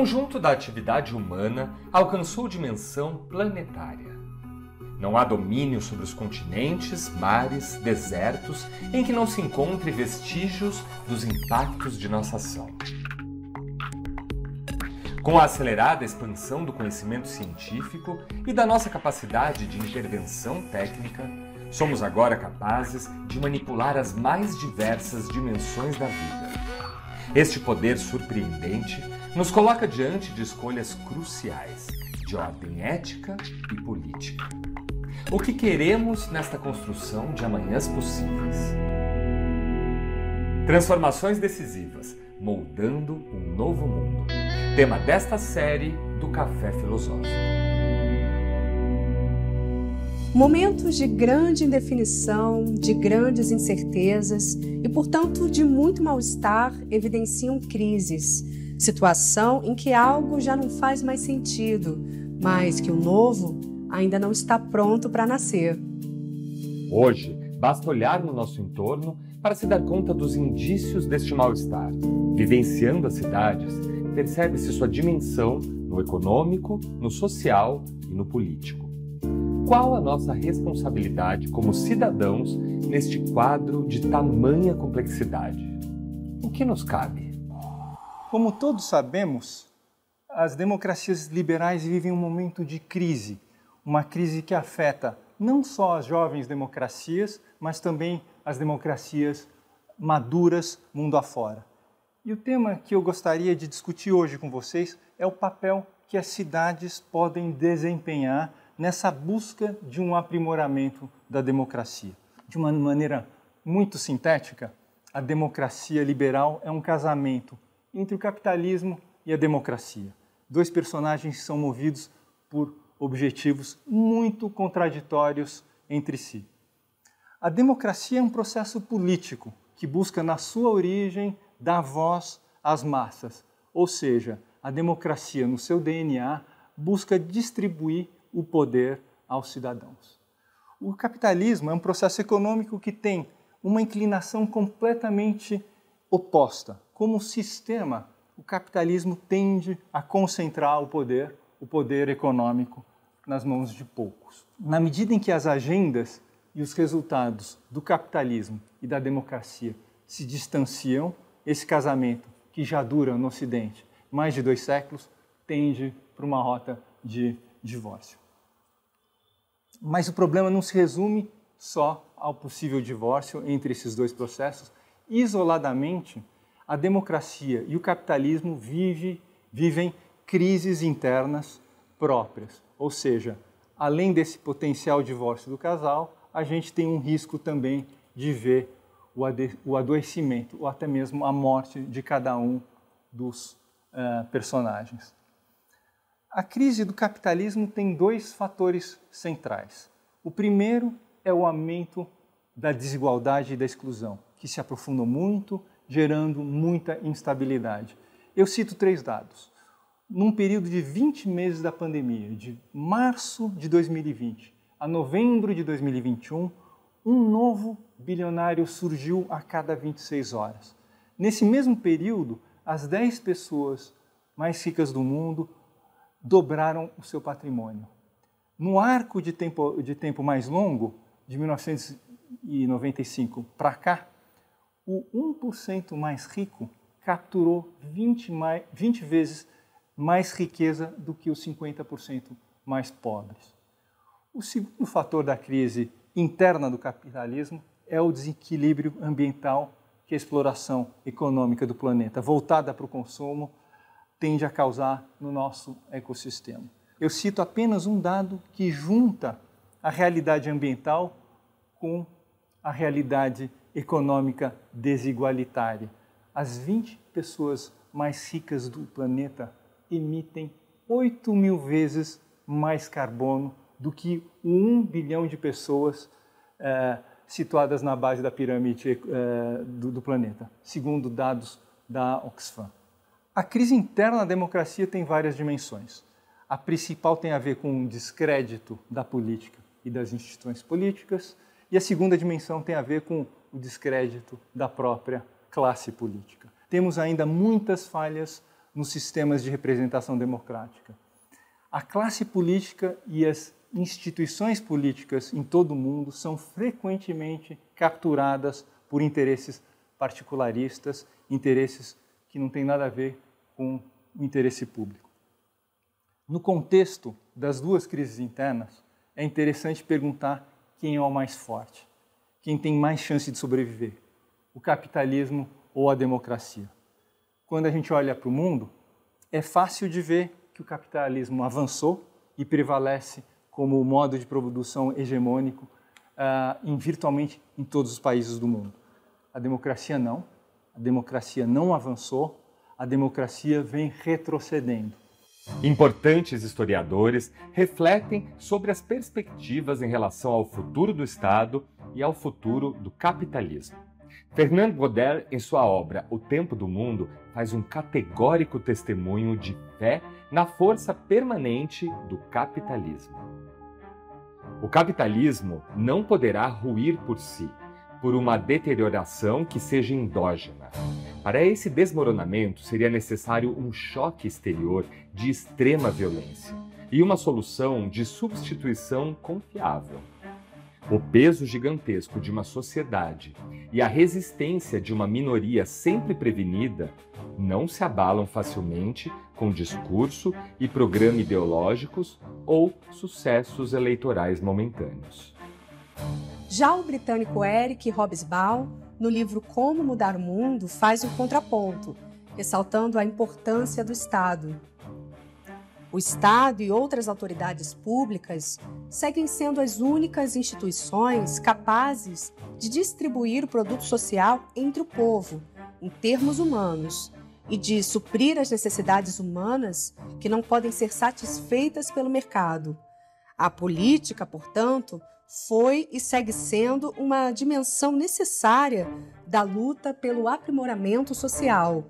conjunto da atividade humana alcançou dimensão planetária. Não há domínio sobre os continentes, mares, desertos em que não se encontre vestígios dos impactos de nossa ação. Com a acelerada expansão do conhecimento científico e da nossa capacidade de intervenção técnica, somos agora capazes de manipular as mais diversas dimensões da vida. Este poder surpreendente nos coloca diante de escolhas cruciais de ordem ética e política. O que queremos nesta construção de amanhãs possíveis? Transformações decisivas, moldando um novo mundo. Tema desta série do Café Filosófico. Momentos de grande indefinição, de grandes incertezas e, portanto, de muito mal-estar evidenciam crises situação em que algo já não faz mais sentido, mas que o novo ainda não está pronto para nascer. Hoje, basta olhar no nosso entorno para se dar conta dos indícios deste mal-estar. Vivenciando as cidades, percebe-se sua dimensão no econômico, no social e no político. Qual a nossa responsabilidade como cidadãos neste quadro de tamanha complexidade? O que nos cabe? Como todos sabemos, as democracias liberais vivem um momento de crise, uma crise que afeta não só as jovens democracias, mas também as democracias maduras mundo afora. E o tema que eu gostaria de discutir hoje com vocês é o papel que as cidades podem desempenhar nessa busca de um aprimoramento da democracia. De uma maneira muito sintética, a democracia liberal é um casamento entre o capitalismo e a democracia. Dois personagens que são movidos por objetivos muito contraditórios entre si. A democracia é um processo político que busca, na sua origem, dar voz às massas, ou seja, a democracia, no seu DNA, busca distribuir o poder aos cidadãos. O capitalismo é um processo econômico que tem uma inclinação completamente oposta como sistema, o capitalismo tende a concentrar o poder, o poder econômico, nas mãos de poucos. Na medida em que as agendas e os resultados do capitalismo e da democracia se distanciam, esse casamento, que já dura no Ocidente mais de dois séculos, tende para uma rota de divórcio. Mas o problema não se resume só ao possível divórcio entre esses dois processos. Isoladamente, a democracia e o capitalismo vive, vivem crises internas próprias. Ou seja, além desse potencial divórcio do casal, a gente tem um risco também de ver o adoecimento ou até mesmo a morte de cada um dos uh, personagens. A crise do capitalismo tem dois fatores centrais. O primeiro é o aumento da desigualdade e da exclusão, que se aprofundou muito gerando muita instabilidade. Eu cito três dados. Num período de 20 meses da pandemia, de março de 2020 a novembro de 2021, um novo bilionário surgiu a cada 26 horas. Nesse mesmo período, as 10 pessoas mais ricas do mundo dobraram o seu patrimônio. No arco de tempo, de tempo mais longo, de 1995 para cá, o 1% mais rico capturou 20, mais, 20 vezes mais riqueza do que os 50% mais pobres. O segundo fator da crise interna do capitalismo é o desequilíbrio ambiental que a exploração econômica do planeta, voltada para o consumo, tende a causar no nosso ecossistema. Eu cito apenas um dado que junta a realidade ambiental com a realidade econômica desigualitária. As 20 pessoas mais ricas do planeta emitem 8 mil vezes mais carbono do que 1 bilhão de pessoas é, situadas na base da pirâmide é, do, do planeta, segundo dados da Oxfam. A crise interna da democracia tem várias dimensões. A principal tem a ver com o descrédito da política e das instituições políticas, e a segunda dimensão tem a ver com o descrédito da própria classe política. Temos ainda muitas falhas nos sistemas de representação democrática. A classe política e as instituições políticas em todo o mundo são frequentemente capturadas por interesses particularistas, interesses que não têm nada a ver com o interesse público. No contexto das duas crises internas, é interessante perguntar quem é o mais forte quem tem mais chance de sobreviver: o capitalismo ou a democracia. Quando a gente olha para o mundo, é fácil de ver que o capitalismo avançou e prevalece como modo de produção hegemônico uh, em virtualmente em todos os países do mundo. A democracia não. A democracia não avançou. A democracia vem retrocedendo. Importantes historiadores refletem sobre as perspectivas em relação ao futuro do Estado e ao futuro do capitalismo. Fernand Baudet, em sua obra O Tempo do Mundo, faz um categórico testemunho de fé na força permanente do capitalismo. O capitalismo não poderá ruir por si, por uma deterioração que seja endógena. Para esse desmoronamento seria necessário um choque exterior de extrema violência e uma solução de substituição confiável. O peso gigantesco de uma sociedade e a resistência de uma minoria sempre prevenida não se abalam facilmente com discurso e programa ideológicos ou sucessos eleitorais momentâneos. Já o britânico Eric Hobsbawm, no livro Como Mudar o Mundo, faz um contraponto, ressaltando a importância do Estado. O Estado e outras autoridades públicas seguem sendo as únicas instituições capazes de distribuir o produto social entre o povo, em termos humanos, e de suprir as necessidades humanas que não podem ser satisfeitas pelo mercado a política, portanto, foi e segue sendo uma dimensão necessária da luta pelo aprimoramento social.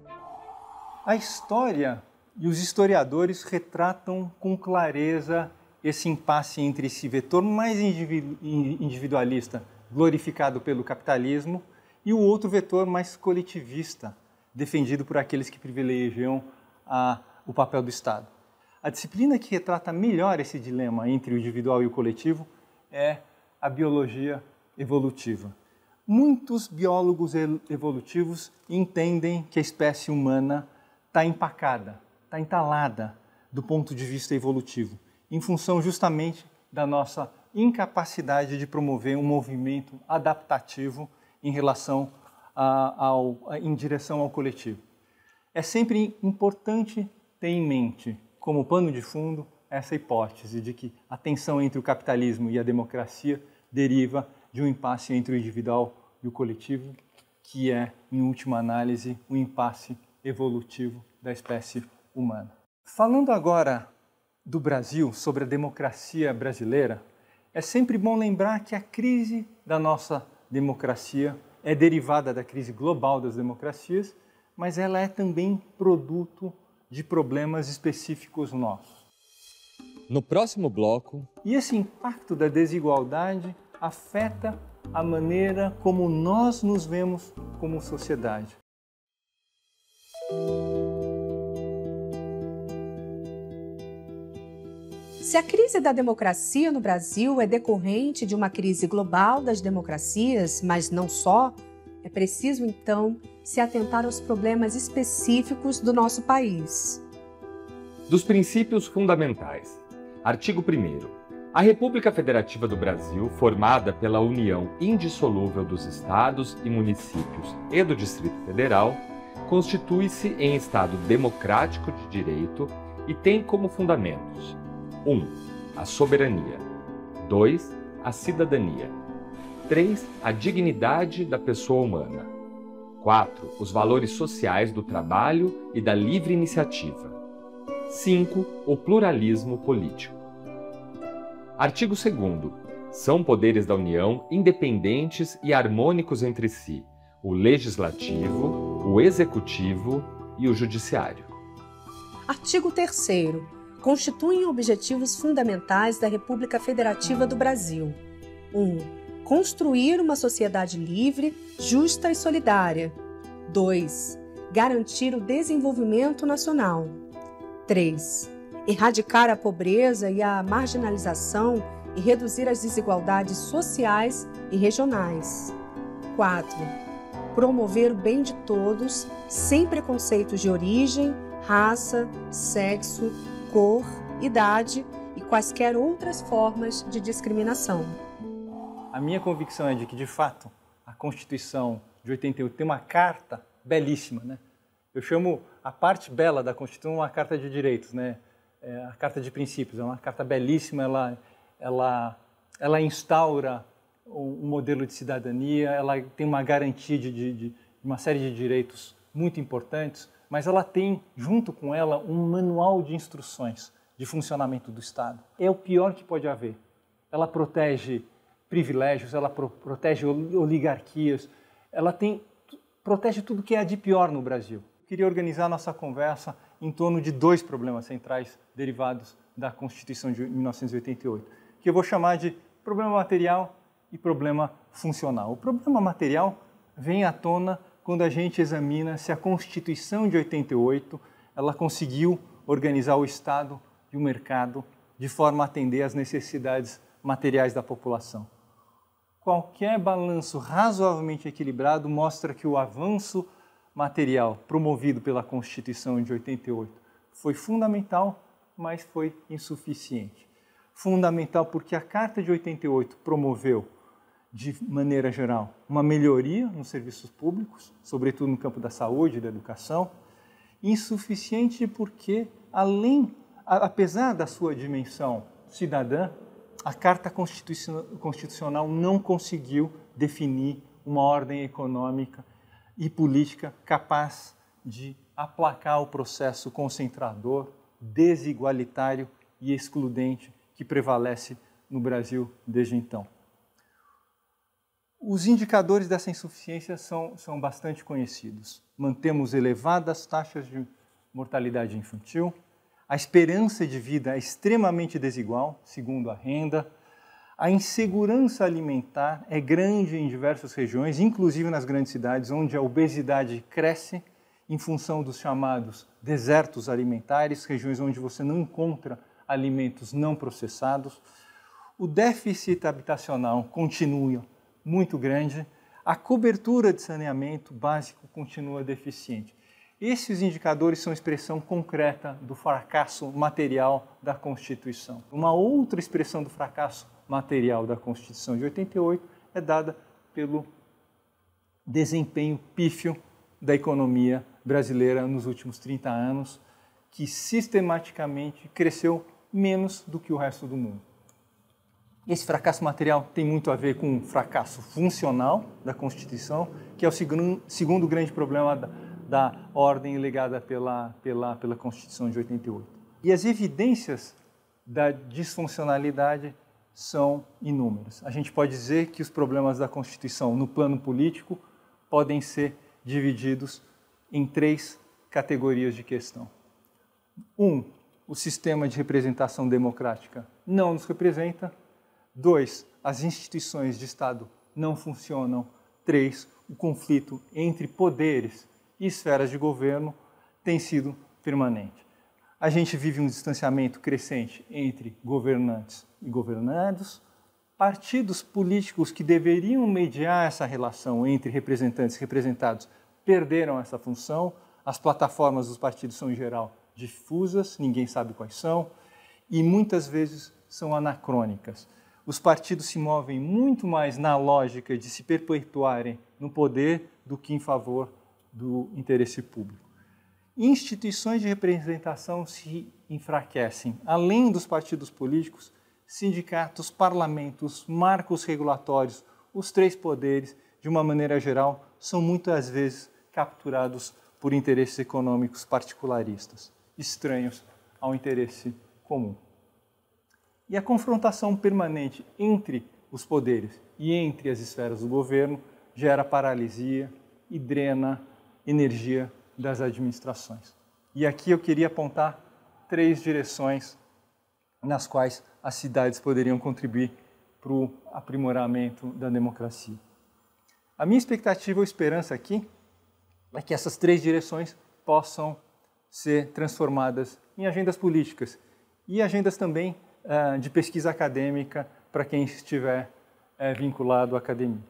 A história e os historiadores retratam com clareza esse impasse entre esse vetor mais individualista, glorificado pelo capitalismo, e o outro vetor mais coletivista, defendido por aqueles que privilegiam a, o papel do Estado. A disciplina que retrata melhor esse dilema entre o individual e o coletivo é a biologia evolutiva. Muitos biólogos evolutivos entendem que a espécie humana está empacada, está entalada do ponto de vista evolutivo, em função justamente da nossa incapacidade de promover um movimento adaptativo em relação a, ao, a, em direção ao coletivo. É sempre importante ter em mente como pano de fundo essa hipótese de que a tensão entre o capitalismo e a democracia deriva de um impasse entre o individual e o coletivo, que é, em última análise, um impasse evolutivo da espécie humana. Falando agora do Brasil, sobre a democracia brasileira, é sempre bom lembrar que a crise da nossa democracia é derivada da crise global das democracias, mas ela é também produto de problemas específicos nossos. No próximo bloco. E esse impacto da desigualdade afeta a maneira como nós nos vemos como sociedade. Se a crise da democracia no Brasil é decorrente de uma crise global das democracias, mas não só, é preciso, então, se atentar aos problemas específicos do nosso país. Dos princípios fundamentais. Artigo 1. A República Federativa do Brasil, formada pela união indissolúvel dos estados e municípios e do Distrito Federal, constitui-se em Estado democrático de direito e tem como fundamentos: 1. Um, a soberania. 2. A cidadania. 3. A dignidade da pessoa humana. 4. Os valores sociais do trabalho e da livre iniciativa. 5. O pluralismo político. Artigo 2. São poderes da União independentes e harmônicos entre si: o Legislativo, o Executivo e o Judiciário. Artigo 3. Constituem objetivos fundamentais da República Federativa do Brasil: 1. Um, Construir uma sociedade livre, justa e solidária. 2. Garantir o desenvolvimento nacional. 3. Erradicar a pobreza e a marginalização e reduzir as desigualdades sociais e regionais. 4. Promover o bem de todos, sem preconceitos de origem, raça, sexo, cor, idade e quaisquer outras formas de discriminação. A minha convicção é de que, de fato, a Constituição de 88 tem uma carta belíssima, né? Eu chamo a parte bela da Constituição uma carta de direitos, né? É a carta de princípios, é uma carta belíssima, ela, ela, ela instaura um modelo de cidadania, ela tem uma garantia de, de, de uma série de direitos muito importantes, mas ela tem, junto com ela, um manual de instruções de funcionamento do Estado. É o pior que pode haver. Ela protege privilégios, ela pro protege oligarquias, ela tem, protege tudo que é de pior no Brasil. queria organizar nossa conversa em torno de dois problemas centrais derivados da Constituição de 1988, que eu vou chamar de problema material e problema funcional. O problema material vem à tona quando a gente examina se a Constituição de 88 ela conseguiu organizar o Estado e o mercado de forma a atender às necessidades materiais da população qualquer balanço razoavelmente equilibrado mostra que o avanço material promovido pela Constituição de 88 foi fundamental, mas foi insuficiente. Fundamental porque a Carta de 88 promoveu, de maneira geral, uma melhoria nos serviços públicos, sobretudo no campo da saúde e da educação. Insuficiente porque, além, apesar da sua dimensão cidadã, a Carta Constitucional não conseguiu definir uma ordem econômica e política capaz de aplacar o processo concentrador, desigualitário e excludente que prevalece no Brasil desde então. Os indicadores dessa insuficiência são, são bastante conhecidos. Mantemos elevadas taxas de mortalidade infantil, a esperança de vida é extremamente desigual, segundo a renda. A insegurança alimentar é grande em diversas regiões, inclusive nas grandes cidades, onde a obesidade cresce em função dos chamados desertos alimentares, regiões onde você não encontra alimentos não processados. O déficit habitacional continua muito grande. A cobertura de saneamento básico continua deficiente. Esses indicadores são expressão concreta do fracasso material da Constituição. Uma outra expressão do fracasso material da Constituição de 88 é dada pelo desempenho pífio da economia brasileira nos últimos 30 anos, que sistematicamente cresceu menos do que o resto do mundo. Esse fracasso material tem muito a ver com o fracasso funcional da Constituição, que é o segundo grande problema da da ordem legada pela, pela, pela Constituição de 88. E as evidências da disfuncionalidade são inúmeras. A gente pode dizer que os problemas da Constituição no plano político podem ser divididos em três categorias de questão. Um, o sistema de representação democrática não nos representa. Dois, as instituições de Estado não funcionam. Três, o conflito entre poderes e esferas de governo tem sido permanente. A gente vive um distanciamento crescente entre governantes e governados, partidos políticos que deveriam mediar essa relação entre representantes e representados perderam essa função, as plataformas dos partidos são, em geral, difusas, ninguém sabe quais são, e muitas vezes são anacrônicas. Os partidos se movem muito mais na lógica de se perpetuarem no poder do que em favor do interesse público. Instituições de representação se enfraquecem. Além dos partidos políticos, sindicatos, parlamentos, marcos regulatórios, os três poderes, de uma maneira geral, são muitas vezes capturados por interesses econômicos particularistas, estranhos ao interesse comum. E a confrontação permanente entre os poderes e entre as esferas do governo gera paralisia e drena energia das administrações. E aqui eu queria apontar três direções nas quais as cidades poderiam contribuir para o aprimoramento da democracia. A minha expectativa ou esperança aqui é que essas três direções possam ser transformadas em agendas políticas e agendas também uh, de pesquisa acadêmica para quem estiver uh, vinculado à academia.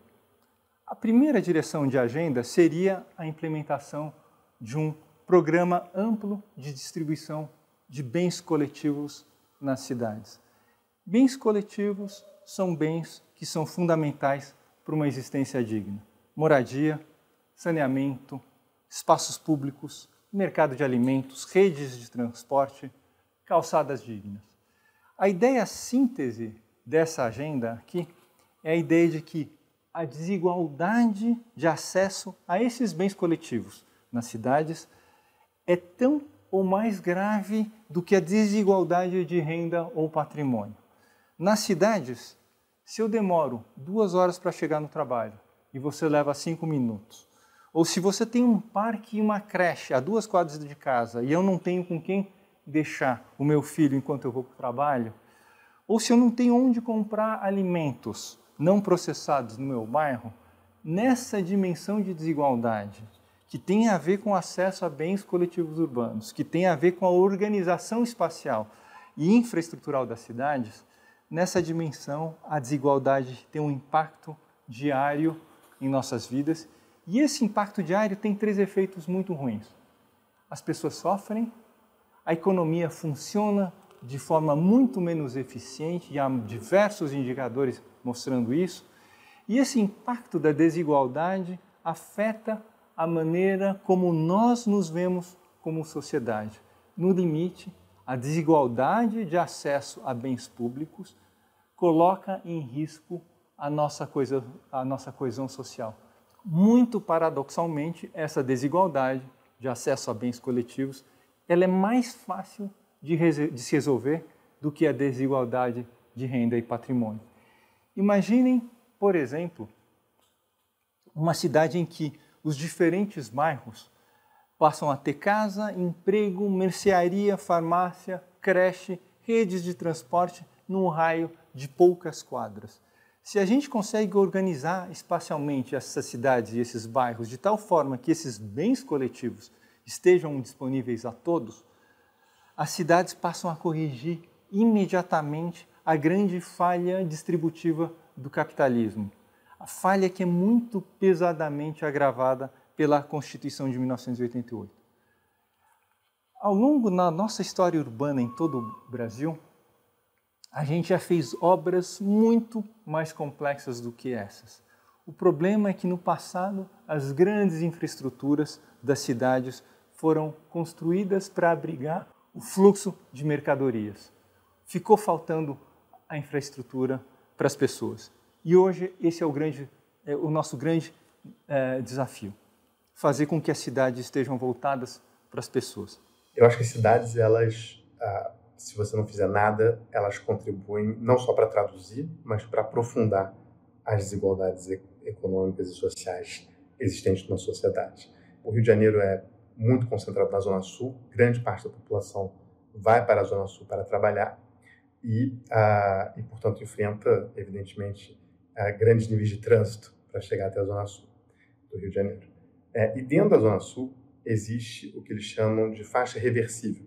A primeira direção de agenda seria a implementação de um programa amplo de distribuição de bens coletivos nas cidades. Bens coletivos são bens que são fundamentais para uma existência digna: moradia, saneamento, espaços públicos, mercado de alimentos, redes de transporte, calçadas dignas. A ideia síntese dessa agenda aqui é a ideia de que a desigualdade de acesso a esses bens coletivos nas cidades é tão ou mais grave do que a desigualdade de renda ou patrimônio. Nas cidades, se eu demoro duas horas para chegar no trabalho e você leva cinco minutos, ou se você tem um parque e uma creche a duas quadras de casa e eu não tenho com quem deixar o meu filho enquanto eu vou para o trabalho, ou se eu não tenho onde comprar alimentos não processados no meu bairro, nessa dimensão de desigualdade, que tem a ver com acesso a bens coletivos urbanos, que tem a ver com a organização espacial e infraestrutural das cidades, nessa dimensão a desigualdade tem um impacto diário em nossas vidas. E esse impacto diário tem três efeitos muito ruins. As pessoas sofrem, a economia funciona de forma muito menos eficiente, e há diversos indicadores mostrando isso. E esse impacto da desigualdade afeta a maneira como nós nos vemos como sociedade. No limite, a desigualdade de acesso a bens públicos coloca em risco a nossa, coisa, a nossa coesão social. Muito paradoxalmente, essa desigualdade de acesso a bens coletivos ela é mais fácil de, de se resolver do que a desigualdade de renda e patrimônio. Imaginem, por exemplo, uma cidade em que os diferentes bairros passam a ter casa, emprego, mercearia, farmácia, creche, redes de transporte num raio de poucas quadras. Se a gente consegue organizar espacialmente essas cidades e esses bairros de tal forma que esses bens coletivos estejam disponíveis a todos, as cidades passam a corrigir imediatamente a grande falha distributiva do capitalismo. A falha que é muito pesadamente agravada pela Constituição de 1988. Ao longo da nossa história urbana em todo o Brasil, a gente já fez obras muito mais complexas do que essas. O problema é que no passado as grandes infraestruturas das cidades foram construídas para abrigar o fluxo de mercadorias. Ficou faltando a infraestrutura para as pessoas. E hoje esse é o, grande, é o nosso grande é, desafio, fazer com que as cidades estejam voltadas para as pessoas. Eu acho que as cidades, elas, ah, se você não fizer nada, elas contribuem não só para traduzir, mas para aprofundar as desigualdades econômicas e sociais existentes na sociedade. O Rio de Janeiro é muito concentrado na Zona Sul, grande parte da população vai para a Zona Sul para trabalhar e, ah, e portanto, enfrenta, evidentemente, ah, grandes níveis de trânsito para chegar até a Zona Sul do Rio de Janeiro. É, e dentro da Zona Sul existe o que eles chamam de faixa reversível,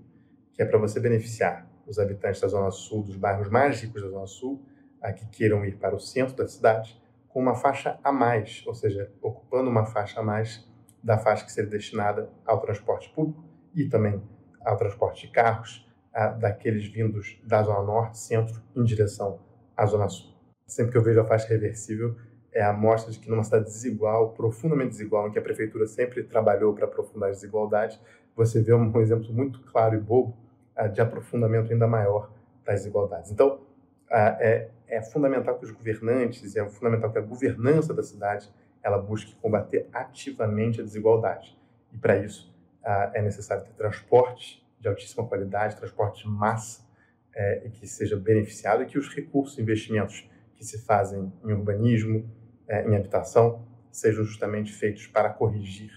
que é para você beneficiar os habitantes da Zona Sul, dos bairros mais ricos da Zona Sul, a que queiram ir para o centro da cidade, com uma faixa a mais, ou seja, ocupando uma faixa a mais da faixa que seria destinada ao transporte público e também ao transporte de carros, a, daqueles vindos da Zona Norte, Centro, em direção à Zona Sul. Sempre que eu vejo a faixa reversível, é a mostra de que numa cidade desigual, profundamente desigual, em que a prefeitura sempre trabalhou para aprofundar as desigualdades, você vê um exemplo muito claro e bobo de aprofundamento ainda maior das desigualdades. Então, é, é fundamental que os governantes, é fundamental que a governança da cidade ela busque combater ativamente a desigualdade. E para isso é necessário ter transporte de altíssima qualidade, transporte de massa, é, que seja beneficiado e que os recursos, investimentos que se fazem em urbanismo, é, em habitação, sejam justamente feitos para corrigir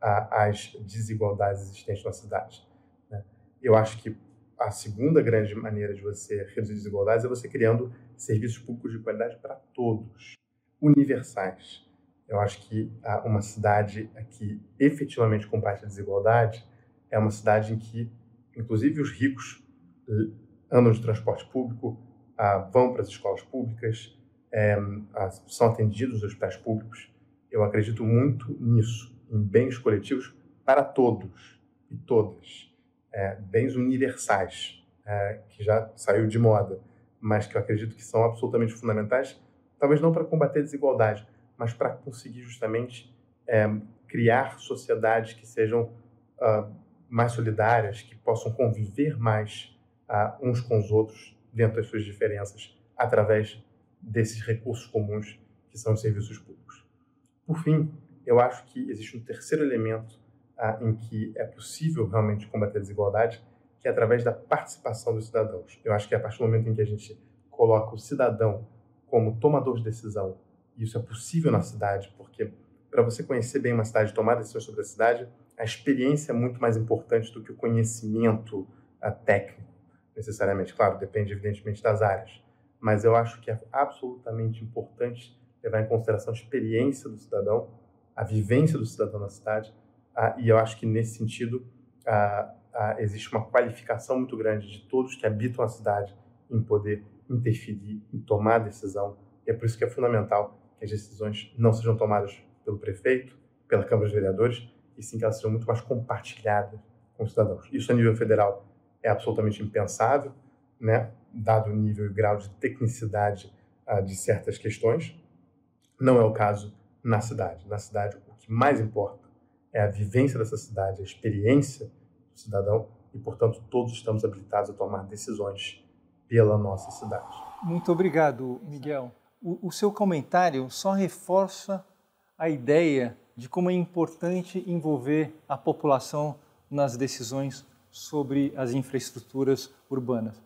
a, as desigualdades existentes na cidade. Né? Eu acho que a segunda grande maneira de você reduzir desigualdades é você criando serviços públicos de qualidade para todos, universais. Eu acho que ah, uma cidade que efetivamente combate a desigualdade é uma cidade em que, inclusive, os ricos eh, andam de transporte público, ah, vão para as escolas públicas, eh, ah, são atendidos nos hospitais públicos. Eu acredito muito nisso, em bens coletivos para todos e todas, eh, bens universais, que já saiu de moda, mas que eu acredito que são absolutamente fundamentais, talvez não para combater a desigualdade, mas para conseguir justamente é, criar sociedades que sejam uh, mais solidárias, que possam conviver mais uh, uns com os outros dentro das suas diferenças, através desses recursos comuns que são os serviços públicos. Por fim, eu acho que existe um terceiro elemento uh, em que é possível realmente combater a desigualdade, que é através da participação dos cidadãos. Eu acho que é a partir do momento em que a gente coloca o cidadão como tomador de decisão isso é possível na cidade, porque para você conhecer bem uma cidade, tomar decisões sobre a cidade, a experiência é muito mais importante do que o conhecimento ah, técnico, necessariamente. Claro, depende evidentemente das áreas, mas eu acho que é absolutamente importante levar em consideração a experiência do cidadão, a vivência do cidadão na cidade, ah, e eu acho que nesse sentido ah, existe uma qualificação muito grande de todos que habitam a cidade em poder interferir, em tomar decisão. E é por isso que é fundamental que as decisões não sejam tomadas pelo prefeito, pela Câmara de Vereadores, e sim que elas sejam muito mais compartilhadas com os cidadãos. Isso a nível federal é absolutamente impensável, né? dado o nível e grau de tecnicidade ah, de certas questões. Não é o caso na cidade. Na cidade, o que mais importa é a vivência dessa cidade, a experiência do cidadão, e, portanto, todos estamos habilitados a tomar decisões pela nossa cidade. Muito obrigado, Miguel o, seu comentário só reforça a ideia de como é importante envolver a população nas decisões sobre as infraestruturas urbanas.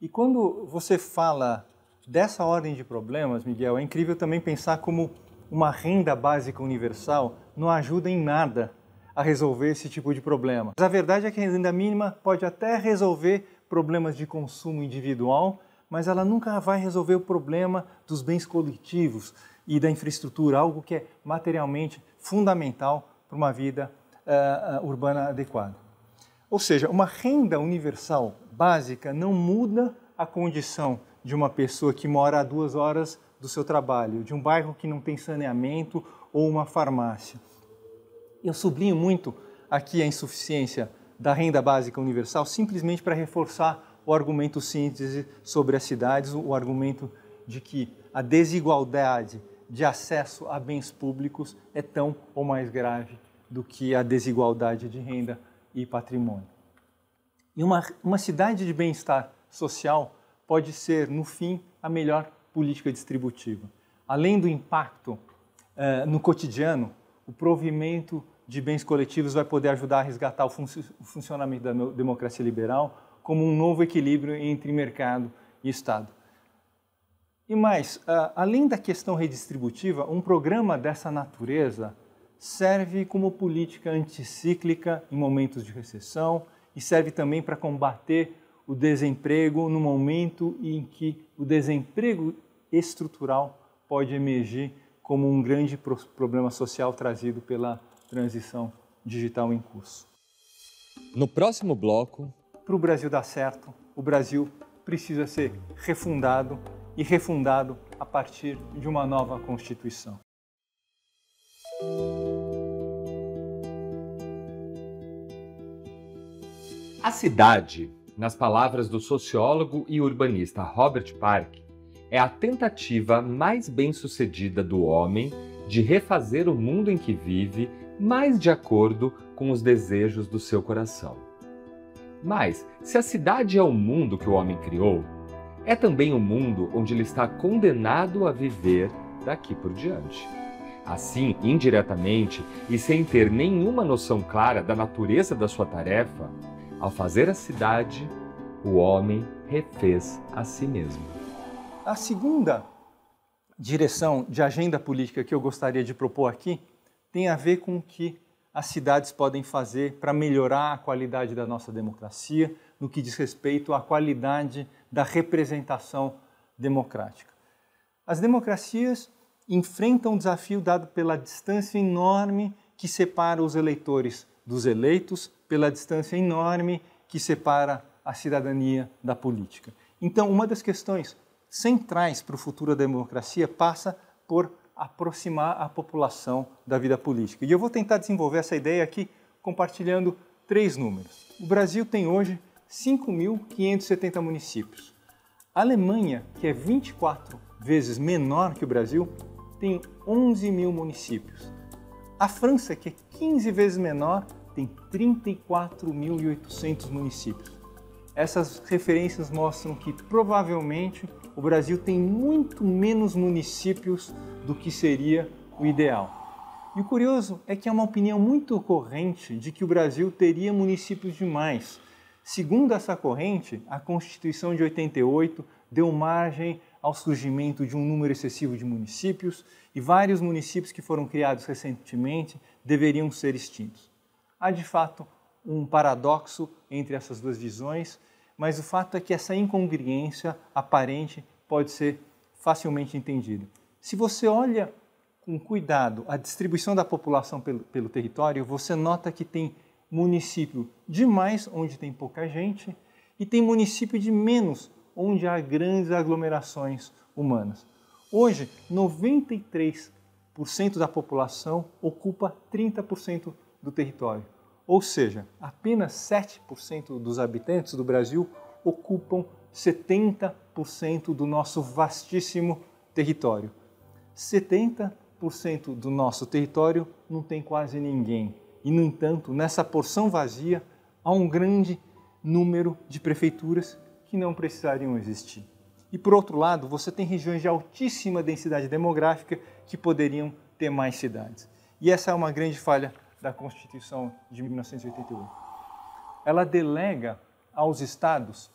E quando você fala dessa ordem de problemas, Miguel, é incrível também pensar como uma renda básica universal não ajuda em nada a resolver esse tipo de problema. Mas a verdade é que a renda mínima pode até resolver problemas de consumo individual mas ela nunca vai resolver o problema dos bens coletivos e da infraestrutura, algo que é materialmente fundamental para uma vida uh, urbana adequada. Ou seja, uma renda universal básica não muda a condição de uma pessoa que mora a duas horas do seu trabalho, de um bairro que não tem saneamento ou uma farmácia. Eu sublinho muito aqui a insuficiência da renda básica universal simplesmente para reforçar o argumento síntese sobre as cidades, o argumento de que a desigualdade de acesso a bens públicos é tão ou mais grave do que a desigualdade de renda e patrimônio. E uma, uma cidade de bem-estar social pode ser, no fim, a melhor política distributiva. Além do impacto eh, no cotidiano, o provimento de bens coletivos vai poder ajudar a resgatar o, fun o funcionamento da democracia liberal, como um novo equilíbrio entre mercado e Estado. E mais, além da questão redistributiva, um programa dessa natureza serve como política anticíclica em momentos de recessão e serve também para combater o desemprego no momento em que o desemprego estrutural pode emergir como um grande problema social trazido pela transição digital em curso. No próximo bloco, para o Brasil dar certo, o Brasil precisa ser refundado e refundado a partir de uma nova Constituição. A cidade, nas palavras do sociólogo e urbanista Robert Park, é a tentativa mais bem-sucedida do homem de refazer o mundo em que vive mais de acordo com os desejos do seu coração. Mas, se a cidade é o mundo que o homem criou, é também o mundo onde ele está condenado a viver daqui por diante. Assim, indiretamente e sem ter nenhuma noção clara da natureza da sua tarefa, ao fazer a cidade, o homem refez a si mesmo. A segunda direção de agenda política que eu gostaria de propor aqui tem a ver com o que as cidades podem fazer para melhorar a qualidade da nossa democracia no que diz respeito à qualidade da representação democrática. As democracias enfrentam um desafio dado pela distância enorme que separa os eleitores dos eleitos, pela distância enorme que separa a cidadania da política. Então, uma das questões centrais para o futuro da democracia passa por aproximar a população da vida política. E eu vou tentar desenvolver essa ideia aqui compartilhando três números. O Brasil tem hoje 5.570 municípios. A Alemanha, que é 24 vezes menor que o Brasil, tem 11 mil municípios. A França, que é 15 vezes menor, tem 34.800 municípios. Essas referências mostram que provavelmente o Brasil tem muito menos municípios do que seria o ideal. E o curioso é que é uma opinião muito corrente de que o Brasil teria municípios demais. Segundo essa corrente, a Constituição de 88 deu margem ao surgimento de um número excessivo de municípios e vários municípios que foram criados recentemente deveriam ser extintos. Há de fato um paradoxo entre essas duas visões mas o fato é que essa incongruência aparente pode ser facilmente entendida. Se você olha com cuidado a distribuição da população pelo, pelo território, você nota que tem município demais onde tem pouca gente e tem município de menos onde há grandes aglomerações humanas. Hoje, 93% da população ocupa 30% do território. Ou seja, apenas 7% dos habitantes do Brasil ocupam 70% do nosso vastíssimo território. 70% do nosso território não tem quase ninguém. E, no entanto, nessa porção vazia há um grande número de prefeituras que não precisariam existir. E, por outro lado, você tem regiões de altíssima densidade demográfica que poderiam ter mais cidades. E essa é uma grande falha da Constituição de 1981. Ela delega aos estados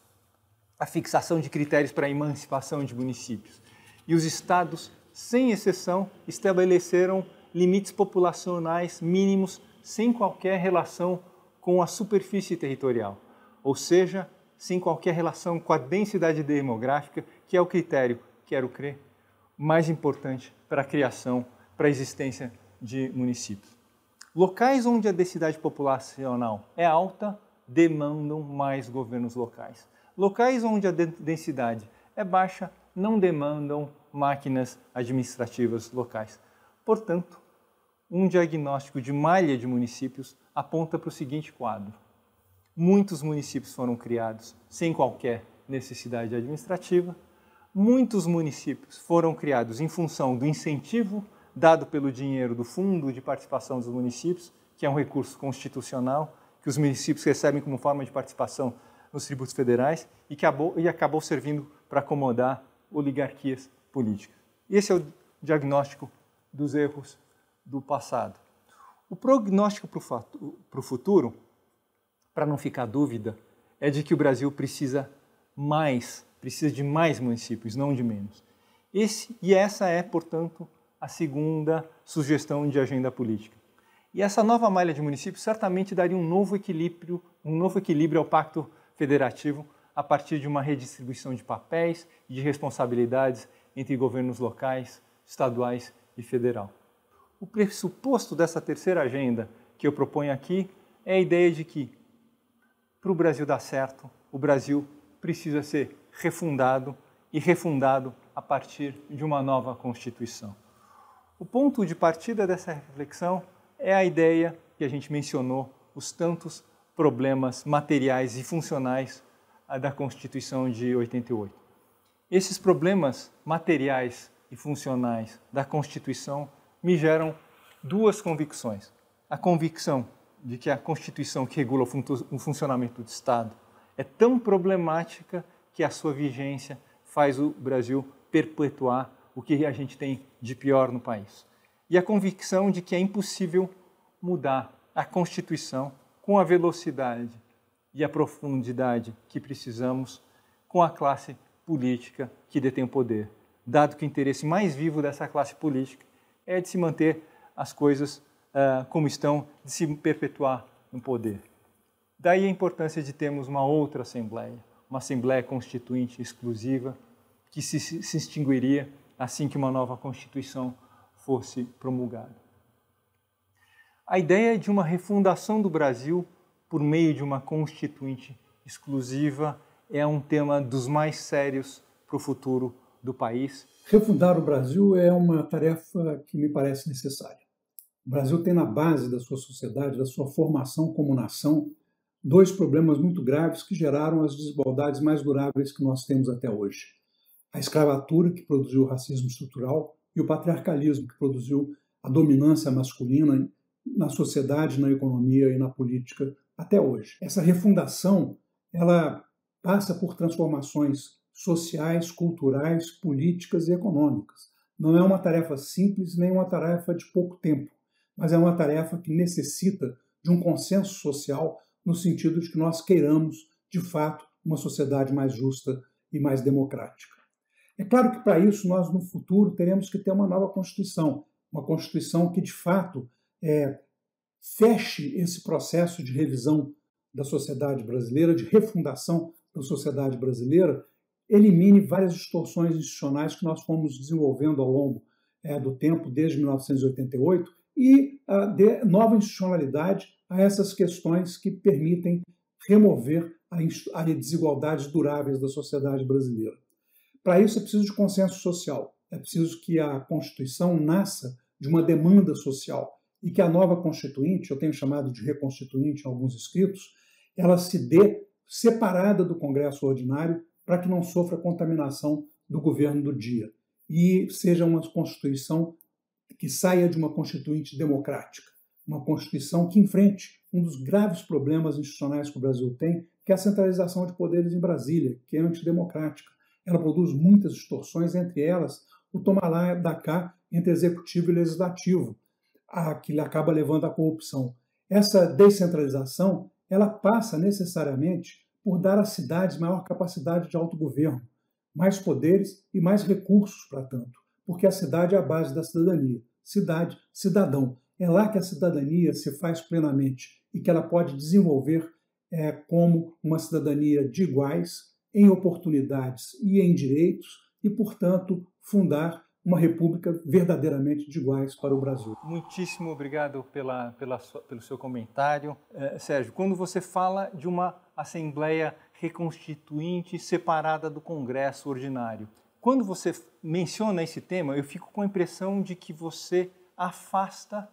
a fixação de critérios para a emancipação de municípios. E os estados, sem exceção, estabeleceram limites populacionais mínimos sem qualquer relação com a superfície territorial, ou seja, sem qualquer relação com a densidade demográfica, que é o critério, quero crer, mais importante para a criação, para a existência de municípios. Locais onde a densidade populacional é alta demandam mais governos locais. Locais onde a densidade é baixa não demandam máquinas administrativas locais. Portanto, um diagnóstico de malha de municípios aponta para o seguinte quadro: muitos municípios foram criados sem qualquer necessidade administrativa, muitos municípios foram criados em função do incentivo dado pelo dinheiro do Fundo de Participação dos Municípios, que é um recurso constitucional que os municípios recebem como forma de participação nos tributos federais e que acabou, e acabou servindo para acomodar oligarquias políticas. Esse é o diagnóstico dos erros do passado. O prognóstico para o futuro, para não ficar dúvida, é de que o Brasil precisa mais, precisa de mais municípios, não de menos. Esse, e essa é, portanto, a segunda sugestão de agenda política. E essa nova malha de municípios certamente daria um novo equilíbrio, um novo equilíbrio ao pacto federativo a partir de uma redistribuição de papéis e de responsabilidades entre governos locais, estaduais e federal. O pressuposto dessa terceira agenda que eu proponho aqui é a ideia de que para o Brasil dar certo, o Brasil precisa ser refundado e refundado a partir de uma nova Constituição. O ponto de partida dessa reflexão é a ideia que a gente mencionou, os tantos problemas materiais e funcionais da Constituição de 88. Esses problemas materiais e funcionais da Constituição me geram duas convicções. A convicção de que a Constituição que regula o funcionamento do Estado é tão problemática que a sua vigência faz o Brasil perpetuar o que a gente tem de pior no país. E a convicção de que é impossível mudar a Constituição com a velocidade e a profundidade que precisamos com a classe política que detém o poder, dado que o interesse mais vivo dessa classe política é de se manter as coisas uh, como estão, de se perpetuar no poder. Daí a importância de termos uma outra Assembleia, uma Assembleia Constituinte exclusiva, que se, se extinguiria assim que uma nova Constituição fosse promulgada. A ideia de uma refundação do Brasil por meio de uma Constituinte exclusiva é um tema dos mais sérios para o futuro do país. Refundar o Brasil é uma tarefa que me parece necessária. O Brasil tem na base da sua sociedade, da sua formação como nação, dois problemas muito graves que geraram as desigualdades mais duráveis que nós temos até hoje a escravatura que produziu o racismo estrutural e o patriarcalismo que produziu a dominância masculina na sociedade, na economia e na política até hoje. Essa refundação, ela passa por transformações sociais, culturais, políticas e econômicas. Não é uma tarefa simples nem uma tarefa de pouco tempo, mas é uma tarefa que necessita de um consenso social no sentido de que nós queiramos, de fato, uma sociedade mais justa e mais democrática. É claro que para isso nós no futuro teremos que ter uma nova Constituição, uma Constituição que de fato é, feche esse processo de revisão da sociedade brasileira, de refundação da sociedade brasileira, elimine várias distorções institucionais que nós fomos desenvolvendo ao longo é, do tempo, desde 1988, e a, ah, dê nova institucionalidade a essas questões que permitem remover as desigualdades duráveis da sociedade brasileira. Para isso é preciso de consenso social, é preciso que a Constituição nasça de uma demanda social e que a nova Constituinte, eu tenho chamado de Reconstituinte em alguns escritos, ela se dê separada do Congresso Ordinário para que não sofra contaminação do governo do dia e seja uma Constituição que saia de uma Constituinte democrática, uma Constituição que enfrente um dos graves problemas institucionais que o Brasil tem, que é a centralização de poderes em Brasília, que é antidemocrática ela produz muitas distorções, entre elas o tomalá lá da cá entre executivo e legislativo, a, que acaba levando à corrupção. Essa descentralização ela passa necessariamente por dar às cidades maior capacidade de autogoverno, mais poderes e mais recursos para tanto, porque a cidade é a base da cidadania. Cidade, cidadão. É lá que a cidadania se faz plenamente e que ela pode desenvolver é, como uma cidadania de iguais, em oportunidades e em direitos e, portanto, fundar uma república verdadeiramente de iguais para o Brasil. Muitíssimo obrigado pela, pela, pelo seu comentário. É, Sérgio, quando você fala de uma Assembleia Reconstituinte separada do Congresso Ordinário, quando você menciona esse tema, eu fico com a impressão de que você afasta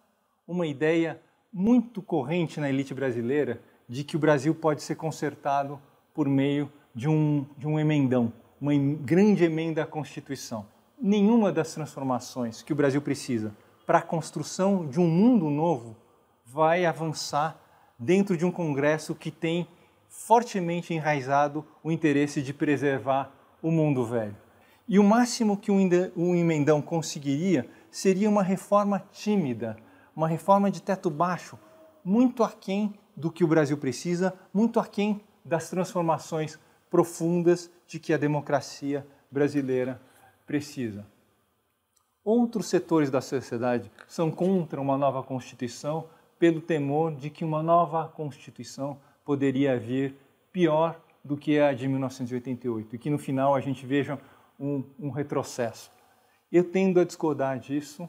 uma ideia muito corrente na elite brasileira de que o Brasil pode ser consertado por meio de um, de um emendão, uma grande emenda à Constituição. Nenhuma das transformações que o Brasil precisa para a construção de um mundo novo vai avançar dentro de um Congresso que tem fortemente enraizado o interesse de preservar o mundo velho. E o máximo que um emendão conseguiria seria uma reforma tímida, uma reforma de teto baixo, muito aquém do que o Brasil precisa, muito aquém das transformações profundas de que a democracia brasileira precisa. Outros setores da sociedade são contra uma nova Constituição pelo temor de que uma nova Constituição poderia vir pior do que a de 1988 e que no final a gente veja um, um retrocesso. Eu tendo a discordar disso.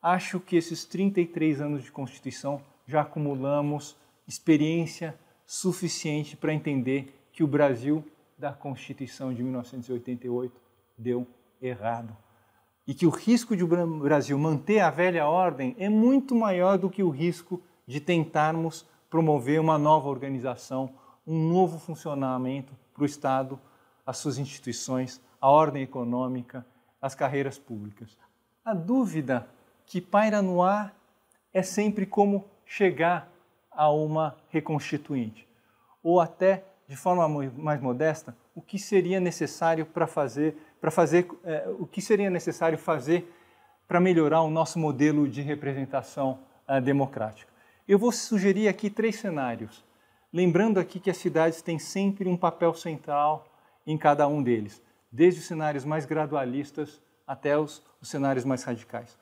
Acho que esses 33 anos de Constituição já acumulamos experiência suficiente para entender que o Brasil da Constituição de 1988 deu errado. E que o risco de o Brasil manter a velha ordem é muito maior do que o risco de tentarmos promover uma nova organização, um novo funcionamento para o Estado, as suas instituições, a ordem econômica, as carreiras públicas. A dúvida que paira no ar é sempre como chegar a uma reconstituinte, ou até de forma mais modesta, o que seria necessário para fazer, para fazer eh, o que seria necessário fazer para melhorar o nosso modelo de representação eh, democrática. Eu vou sugerir aqui três cenários, lembrando aqui que as cidades têm sempre um papel central em cada um deles, desde os cenários mais gradualistas até os, os cenários mais radicais.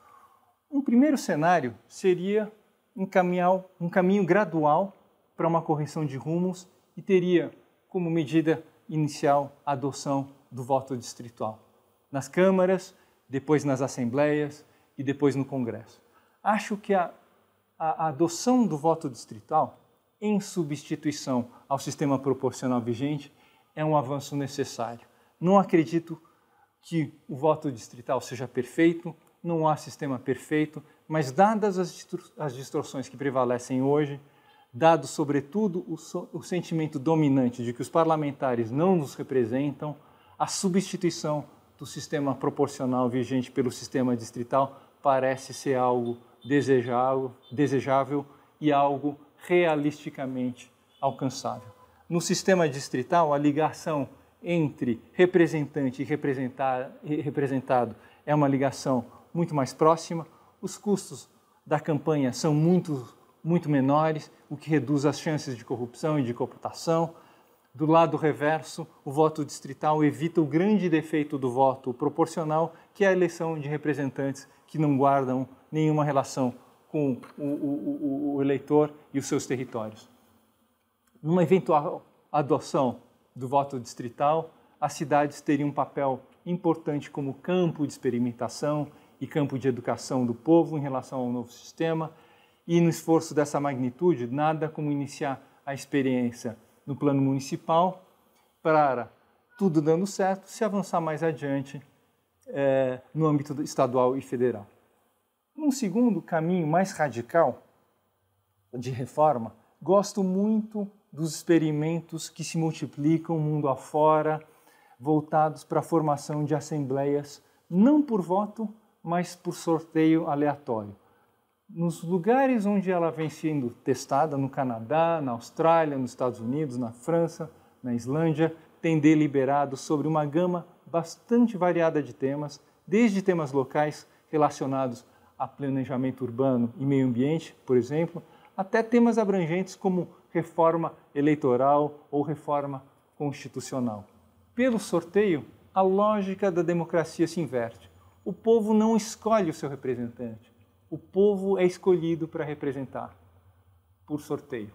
Um primeiro cenário seria encaminhar um caminho gradual para uma correção de rumos e teria como medida inicial a adoção do voto distrital Nas câmaras, depois nas assembleias e depois no Congresso. Acho que a, a adoção do voto distrital, em substituição ao sistema proporcional vigente, é um avanço necessário. Não acredito que o voto distrital seja perfeito, não há sistema perfeito, mas dadas as, distorções que prevalecem hoje, dado sobretudo o, so o sentimento dominante de que os parlamentares não nos representam, a substituição do sistema proporcional vigente pelo sistema distrital parece ser algo desejável, desejável e algo realisticamente alcançável. No sistema distrital, a ligação entre representante e representado é uma ligação muito mais próxima, os custos da campanha são muito muito menores, o que reduz as chances de corrupção e de cooptação. Do lado reverso, o voto distrital evita o grande defeito do voto proporcional, que é a eleição de representantes que não guardam nenhuma relação com o, o, o eleitor e os seus territórios. Numa eventual adoção do voto distrital, as cidades teriam um papel importante como campo de experimentação e campo de educação do povo em relação ao novo sistema, e no esforço dessa magnitude, nada como iniciar a experiência no plano municipal para, tudo dando certo, se avançar mais adiante é, no âmbito estadual e federal. Um segundo caminho mais radical de reforma, gosto muito dos experimentos que se multiplicam mundo afora, voltados para a formação de assembleias, não por voto, mas por sorteio aleatório nos lugares onde ela vem sendo testada, no Canadá, na Austrália, nos Estados Unidos, na França, na Islândia, tem deliberado sobre uma gama bastante variada de temas, desde temas locais relacionados a planejamento urbano e meio ambiente, por exemplo, até temas abrangentes como reforma eleitoral ou reforma constitucional. Pelo sorteio, a lógica da democracia se inverte. O povo não escolhe o seu representante, o povo é escolhido para representar por sorteio.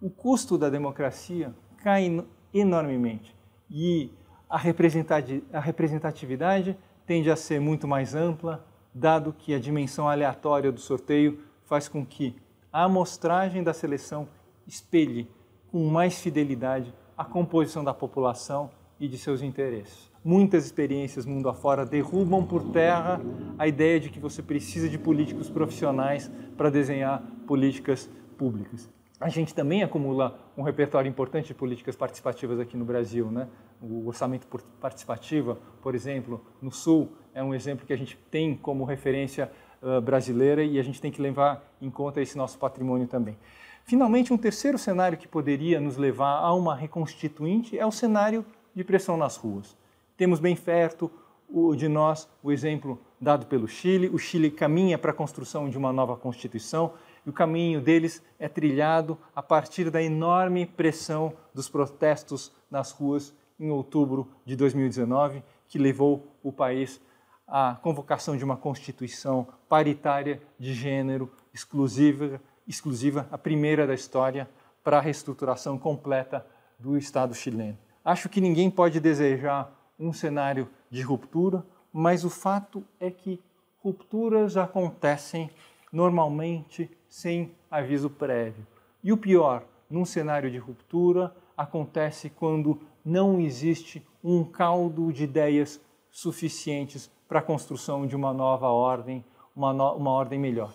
O custo da democracia cai enormemente e a representatividade tende a ser muito mais ampla, dado que a dimensão aleatória do sorteio faz com que a amostragem da seleção espelhe com mais fidelidade a composição da população e de seus interesses. Muitas experiências mundo afora derrubam por terra a ideia de que você precisa de políticos profissionais para desenhar políticas públicas. A gente também acumula um repertório importante de políticas participativas aqui no Brasil, né? O orçamento participativo, por exemplo, no Sul, é um exemplo que a gente tem como referência uh, brasileira e a gente tem que levar em conta esse nosso patrimônio também. Finalmente, um terceiro cenário que poderia nos levar a uma reconstituinte é o cenário de pressão nas ruas. Temos bem perto o, de nós o exemplo dado pelo Chile. O Chile caminha para a construção de uma nova Constituição e o caminho deles é trilhado a partir da enorme pressão dos protestos nas ruas em outubro de 2019, que levou o país à convocação de uma Constituição paritária de gênero exclusiva, exclusiva a primeira da história, para a reestruturação completa do Estado chileno. Acho que ninguém pode desejar um cenário de ruptura, mas o fato é que rupturas acontecem normalmente sem aviso prévio. E o pior, num cenário de ruptura, acontece quando não existe um caldo de ideias suficientes para a construção de uma nova ordem, uma, no uma ordem melhor.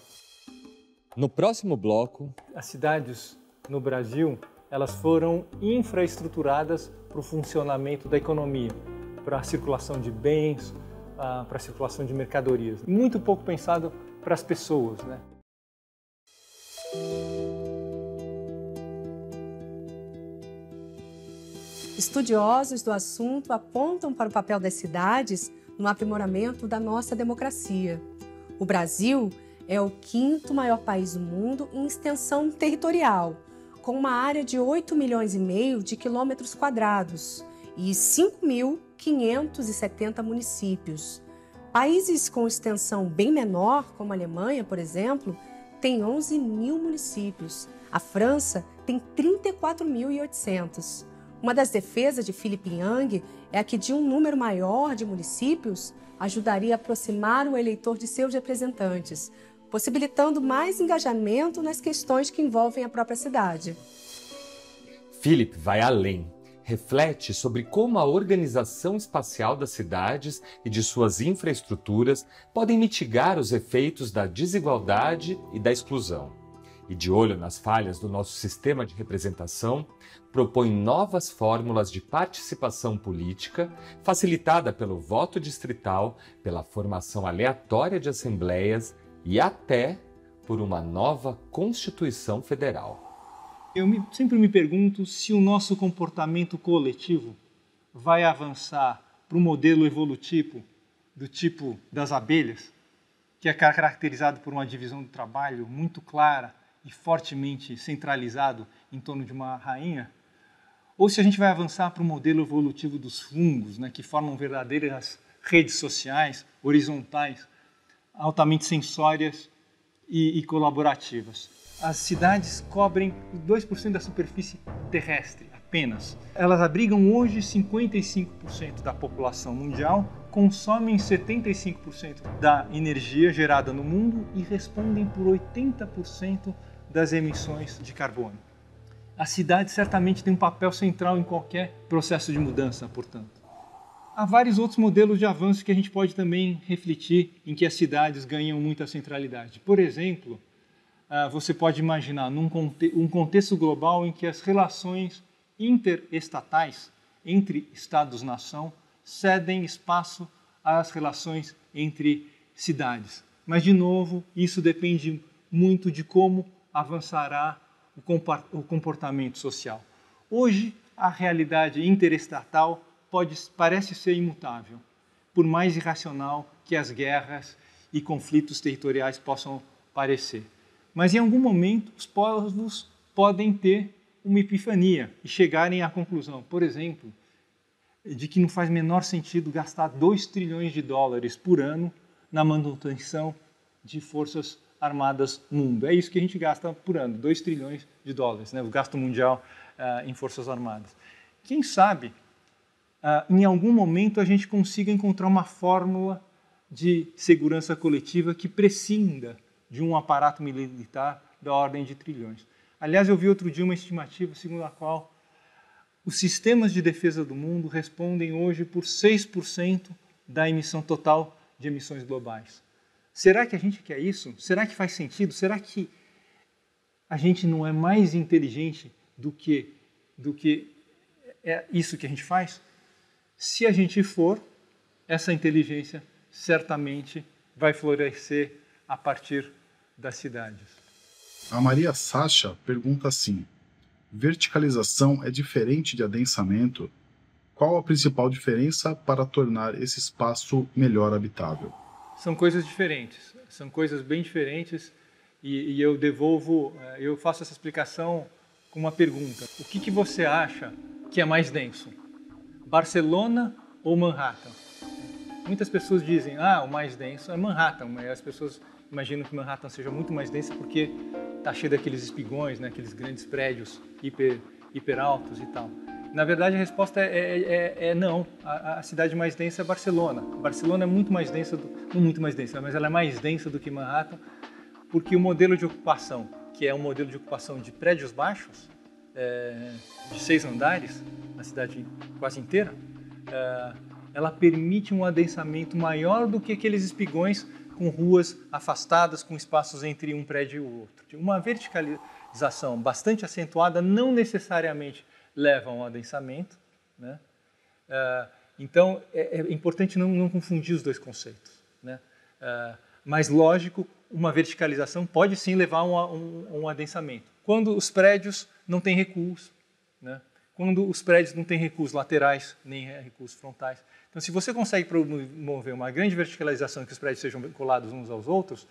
No próximo bloco, as cidades no Brasil, elas foram infraestruturadas para o funcionamento da economia para a circulação de bens, ah, para a circulação de mercadorias. Muito pouco pensado para as pessoas, né? Estudiosos do assunto apontam para o papel das cidades no aprimoramento da nossa democracia. O Brasil é o quinto maior país do mundo em extensão territorial, com uma área de 8 milhões e meio de quilômetros quadrados e 5 mil 570 municípios. Países com extensão bem menor, como a Alemanha, por exemplo, tem 11 mil municípios. A França tem 34.800. Uma das defesas de Philippe Yang é a que de um número maior de municípios ajudaria a aproximar o eleitor de seus representantes, possibilitando mais engajamento nas questões que envolvem a própria cidade. Philippe vai além reflete sobre como a organização espacial das cidades e de suas infraestruturas podem mitigar os efeitos da desigualdade e da exclusão. E de olho nas falhas do nosso sistema de representação, propõe novas fórmulas de participação política, facilitada pelo voto distrital, pela formação aleatória de assembleias e até por uma nova Constituição Federal. Eu me, sempre me pergunto se o nosso comportamento coletivo vai avançar para um modelo evolutivo do tipo das abelhas, que é caracterizado por uma divisão do trabalho muito clara e fortemente centralizado em torno de uma rainha, ou se a gente vai avançar para o modelo evolutivo dos fungos, né, que formam verdadeiras redes sociais horizontais, altamente sensórias e, e colaborativas. As cidades cobrem 2% da superfície terrestre apenas. Elas abrigam hoje 55% da população mundial, consomem 75% da energia gerada no mundo e respondem por 80% das emissões de carbono. A cidade certamente tem um papel central em qualquer processo de mudança, portanto. Há vários outros modelos de avanço que a gente pode também refletir em que as cidades ganham muita centralidade. Por exemplo, ah, você pode imaginar num um contexto global em que as relações interestatais entre Estados-nação cedem espaço às relações entre cidades. Mas, de novo, isso depende muito de como avançará o comportamento social. Hoje, a realidade interestatal pode, parece ser imutável, por mais irracional que as guerras e conflitos territoriais possam parecer. Mas em algum momento os povos podem ter uma epifania e chegarem à conclusão, por exemplo, de que não faz menor sentido gastar 2 trilhões de dólares por ano na manutenção de forças armadas no mundo. É isso que a gente gasta por ano, 2 trilhões de dólares, né? o gasto mundial uh, em forças armadas. Quem sabe, uh, em algum momento, a gente consiga encontrar uma fórmula de segurança coletiva que prescinda de um aparato militar da ordem de trilhões. Aliás, eu vi outro dia uma estimativa segundo a qual os sistemas de defesa do mundo respondem hoje por 6% da emissão total de emissões globais. Será que a gente quer isso? Será que faz sentido? Será que a gente não é mais inteligente do que do que é isso que a gente faz? Se a gente for, essa inteligência certamente vai florescer a partir das cidades. A Maria Sacha pergunta assim: verticalização é diferente de adensamento? Qual a principal diferença para tornar esse espaço melhor habitável? São coisas diferentes, são coisas bem diferentes e, e eu devolvo, eh, eu faço essa explicação com uma pergunta: o que, que você acha que é mais denso, Barcelona ou Manhattan? Muitas pessoas dizem, ah, o mais denso é Manhattan, mas as pessoas imagino que Manhattan seja muito mais densa porque está cheio daqueles espigões, né, aqueles grandes prédios hiper, hiper altos e tal. Na verdade, a resposta é, é, é, é não. A, a, cidade mais densa é Barcelona. Barcelona é muito mais densa, do, não muito mais densa, mas ela é mais densa do que Manhattan, porque o modelo de ocupação, que é um modelo de ocupação de prédios baixos, é, de seis andares, na cidade quase inteira, eh, ela permite um adensamento maior do que aqueles espigões com ruas afastadas, com espaços entre um prédio e o outro. Uma verticalização bastante acentuada não necessariamente leva a um adensamento. Né? Ah, então, é, é, importante não, não, confundir os dois conceitos. Né? Ah, mas, lógico, uma verticalização pode sim levar a um, a um adensamento. Quando os prédios não têm recuos, né? quando os prédios não têm recuos laterais nem recuos frontais. Então, se você consegue promover uma grande verticalização que os prédios sejam colados uns aos outros,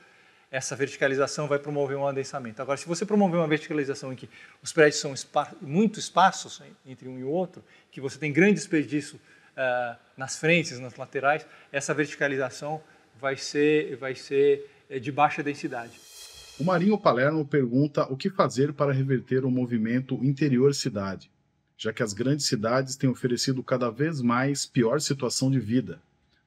essa verticalização vai promover um adensamento. Agora, se você promover uma verticalização em que os prédios são espa muito espaços entre um e o outro, que você tem grande desperdício uh, nas frentes, nas laterais, essa verticalização vai ser, vai ser eh, de baixa densidade. O Marinho Palermo pergunta o que fazer para reverter o movimento interior-cidade já que as grandes cidades têm oferecido cada vez mais pior situação de vida.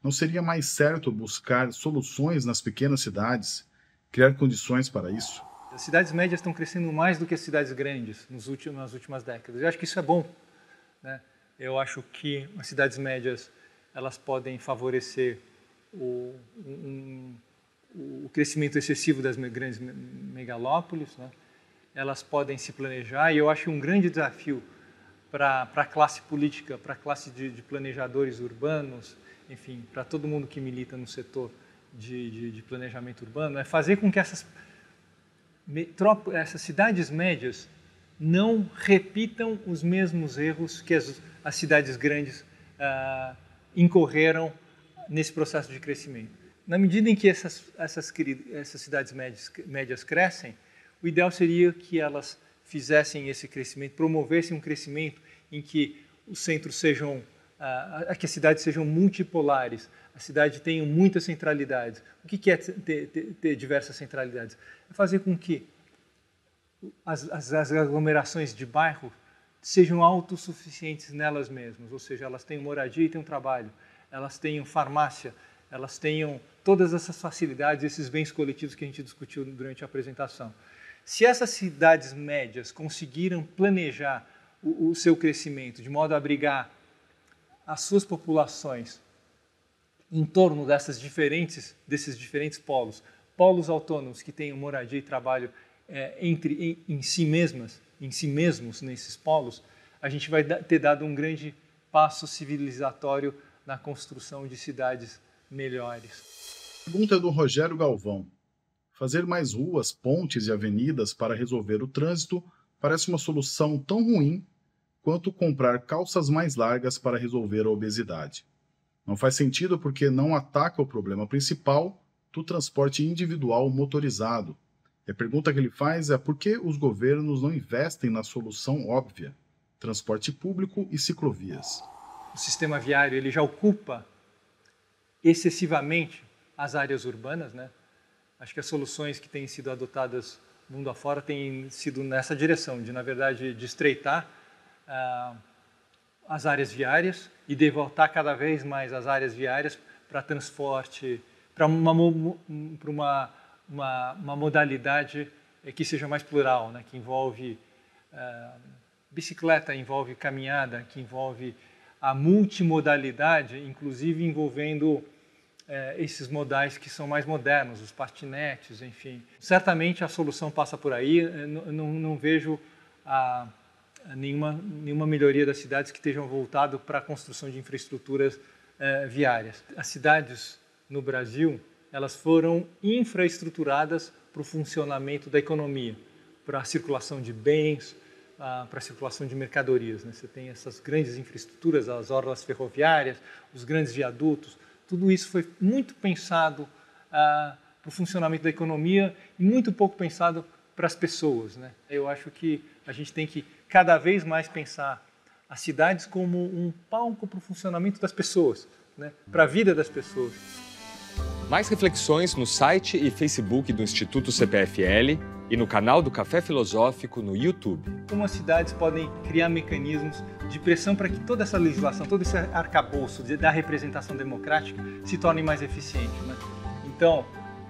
Não seria mais certo buscar soluções nas pequenas cidades, criar condições para isso? As cidades médias estão crescendo mais do que as cidades grandes nos últimos, nas últimas décadas. Eu acho que isso é bom. Né? Eu acho que as cidades médias elas podem favorecer o, um, o crescimento excessivo das grandes megalópolis. Né? Elas podem se planejar e eu acho um grande desafio para a classe política, para a classe de, de, planejadores urbanos, enfim, para todo mundo que milita no setor de, de, de planejamento urbano, é fazer com que essas, essas cidades médias não repitam os mesmos erros que as, as cidades grandes ah, incorreram nesse processo de crescimento. Na medida em que essas, essas, essas cidades médias, médias crescem, o ideal seria que elas fizessem esse crescimento, promovessem um crescimento em que os centros sejam, ah, que as cidades sejam multipolares, a cidade tenha muitas centralidades. O que é ter, ter, ter diversas centralidades? É fazer com que as, as, as aglomerações de bairro sejam autossuficientes nelas mesmas, ou seja, elas tenham moradia e tenham trabalho, elas tenham farmácia, elas tenham todas essas facilidades, esses bens coletivos que a gente discutiu durante a apresentação. Se essas cidades médias conseguiram planejar o, o seu crescimento de modo a abrigar as suas populações em torno dessas diferentes, desses diferentes polos, polos autônomos que tenham moradia e trabalho é, entre em, em, si mesmas, em si mesmos nesses polos, a gente vai ter dado um grande passo civilizatório na construção de cidades melhores. Pergunta do Rogério Galvão fazer mais ruas, pontes e avenidas para resolver o trânsito parece uma solução tão ruim quanto comprar calças mais largas para resolver a obesidade. Não faz sentido porque não ataca o problema principal do transporte individual motorizado. E a pergunta que ele faz é por que os governos não investem na solução óbvia, transporte público e ciclovias. O sistema viário ele já ocupa excessivamente as áreas urbanas, né? acho que as soluções que têm sido adotadas mundo afora têm sido nessa direção, de, na verdade, de estreitar ah, as áreas viárias e devotar cada vez mais as áreas viárias para transporte, para uma, uma, uma, uma, modalidade eh, que seja mais plural, né? que envolve ah, bicicleta, envolve caminhada, que envolve a multimodalidade, inclusive envolvendo é, esses modais que são mais modernos, os patinetes, enfim. Certamente a solução passa por aí, é, não, não vejo a, a nenhuma, nenhuma melhoria das cidades que estejam voltado para a construção de infraestruturas é, viárias. As cidades no Brasil, elas foram infraestruturadas para o funcionamento da economia, para a circulação de bens, para a circulação de mercadorias. Né? Você tem essas grandes infraestruturas, as orlas ferroviárias, os grandes viadutos, tudo isso foi muito pensado ah, para o funcionamento da economia e muito pouco pensado para as pessoas. Né? Eu acho que a gente tem que cada vez mais pensar as cidades como um palco para o funcionamento das pessoas, né? para a vida das pessoas. Mais reflexões no site e Facebook do Instituto CPFL e no canal do Café Filosófico no YouTube. Como as cidades podem criar mecanismos de pressão para que toda essa legislação, todo esse arcabouço da representação democrática se torne mais eficiente. Né? Então,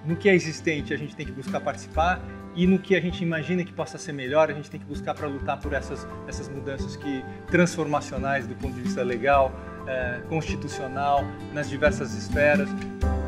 no que é existente, a gente tem que buscar participar e no que a gente imagina que possa ser melhor, a gente tem que buscar para lutar por essas, essas mudanças que transformacionais do ponto de vista legal, eh, constitucional, nas diversas esferas.